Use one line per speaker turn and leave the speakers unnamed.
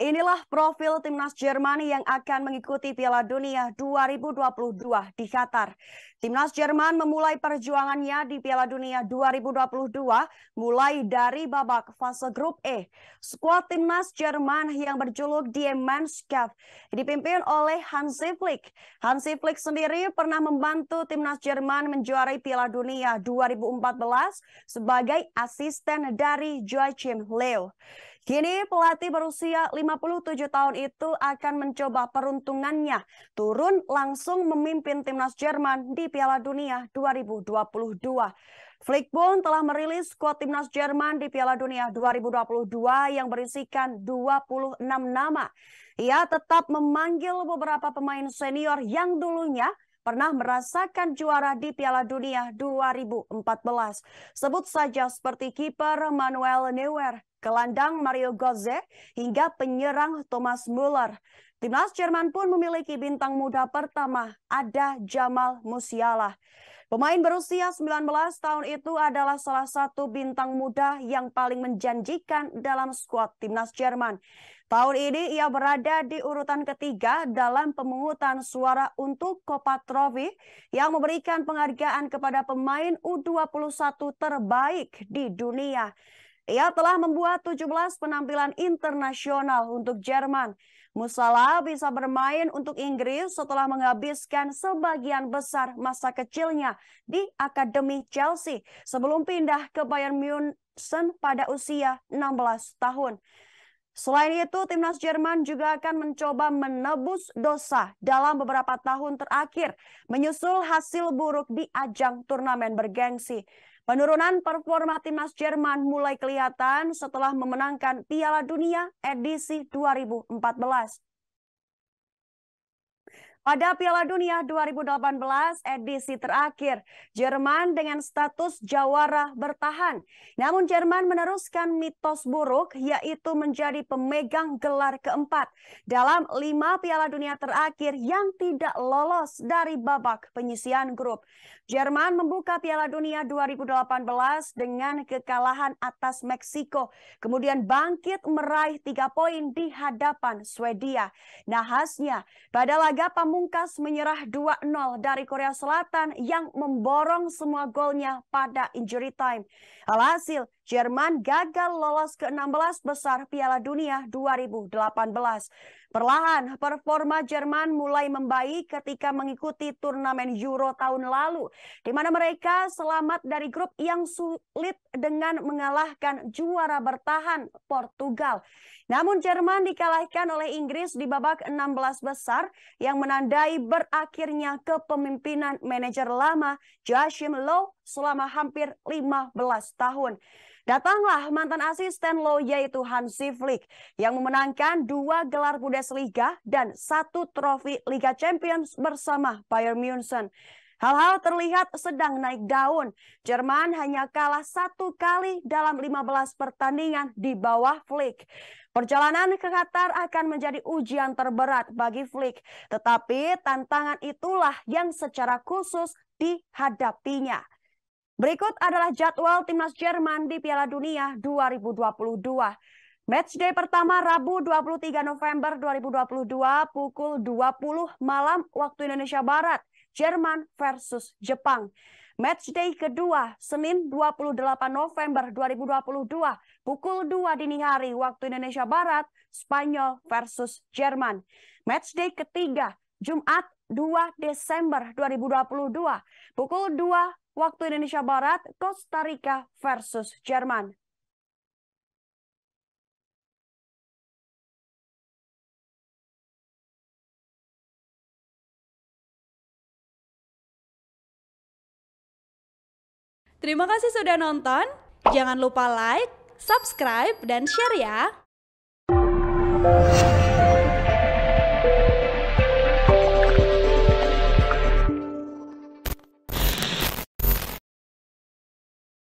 Inilah profil timnas Jerman yang akan mengikuti Piala Dunia 2022 di Qatar. Timnas Jerman memulai perjuangannya di Piala Dunia 2022 mulai dari babak fase grup E. Skuad timnas Jerman yang berjuluk Die Mannschaft dipimpin oleh Hansi Flick. Hansi Flick sendiri pernah membantu timnas Jerman menjuarai Piala Dunia 2014 sebagai asisten dari Joachim Leo. Kini pelatih berusia 57 tahun itu akan mencoba peruntungannya turun langsung memimpin timnas Jerman di Piala Dunia 2022. Flick pun telah merilis skuad timnas Jerman di Piala Dunia 2022 yang berisikan 26 nama. Ia tetap memanggil beberapa pemain senior yang dulunya pernah merasakan juara di Piala Dunia 2014. Sebut saja seperti kiper Manuel Neuer, gelandang Mario Götze, hingga penyerang Thomas Muller. Timnas Jerman pun memiliki bintang muda pertama, ada Jamal Musiala. Pemain berusia 19 tahun itu adalah salah satu bintang muda yang paling menjanjikan dalam skuad timnas Jerman. Tahun ini ia berada di urutan ketiga dalam pemungutan suara untuk Copa Trophy yang memberikan penghargaan kepada pemain U21 terbaik di dunia. Ia telah membuat 17 penampilan internasional untuk Jerman. Musala bisa bermain untuk Inggris setelah menghabiskan sebagian besar masa kecilnya di Akademi Chelsea sebelum pindah ke Bayern Munchen pada usia 16 tahun. Selain itu, timnas Jerman juga akan mencoba menebus dosa dalam beberapa tahun terakhir, menyusul hasil buruk di ajang turnamen bergengsi. Penurunan performa timnas Jerman mulai kelihatan setelah memenangkan Piala Dunia edisi 2014. Pada Piala Dunia 2018 edisi terakhir, Jerman dengan status jawara bertahan. Namun Jerman meneruskan mitos buruk yaitu menjadi pemegang gelar keempat dalam lima Piala Dunia terakhir yang tidak lolos dari babak penyisian grup. Jerman membuka Piala Dunia 2018 dengan kekalahan atas Meksiko, kemudian bangkit meraih tiga poin di hadapan Swedia. Nahasnya pada laga pem Pamungkas menyerah 2-0 dari Korea Selatan yang memborong semua golnya pada injury time. Alhasil, Jerman gagal lolos ke-16 besar Piala Dunia 2018. Perlahan, performa Jerman mulai membaik ketika mengikuti turnamen Euro tahun lalu, di mana mereka selamat dari grup yang sulit dengan mengalahkan juara bertahan Portugal. Namun Jerman dikalahkan oleh Inggris di babak 16 besar yang menandai berakhirnya kepemimpinan manajer lama Joachim Low selama hampir 15 tahun. Datanglah mantan asisten Lo yaitu Hansi Flick yang memenangkan dua gelar Bundesliga dan satu trofi Liga Champions bersama Bayern Munich. Hal-hal terlihat sedang naik daun. Jerman hanya kalah satu kali dalam 15 pertandingan di bawah Flick. Perjalanan ke Qatar akan menjadi ujian terberat bagi Flick. Tetapi tantangan itulah yang secara khusus dihadapinya. Berikut adalah jadwal timnas Jerman di Piala Dunia 2022. Matchday pertama Rabu 23 November 2022 pukul 20 malam waktu Indonesia Barat. Jerman versus Jepang. Matchday kedua Senin 28 November 2022 pukul 2 dini hari waktu Indonesia Barat. Spanyol versus Jerman. Matchday ketiga Jumat 2 Desember 2022 pukul 2 waktu Indonesia Barat, Costa Rica versus Jerman. Terima kasih sudah nonton. Jangan lupa like, subscribe, dan share ya.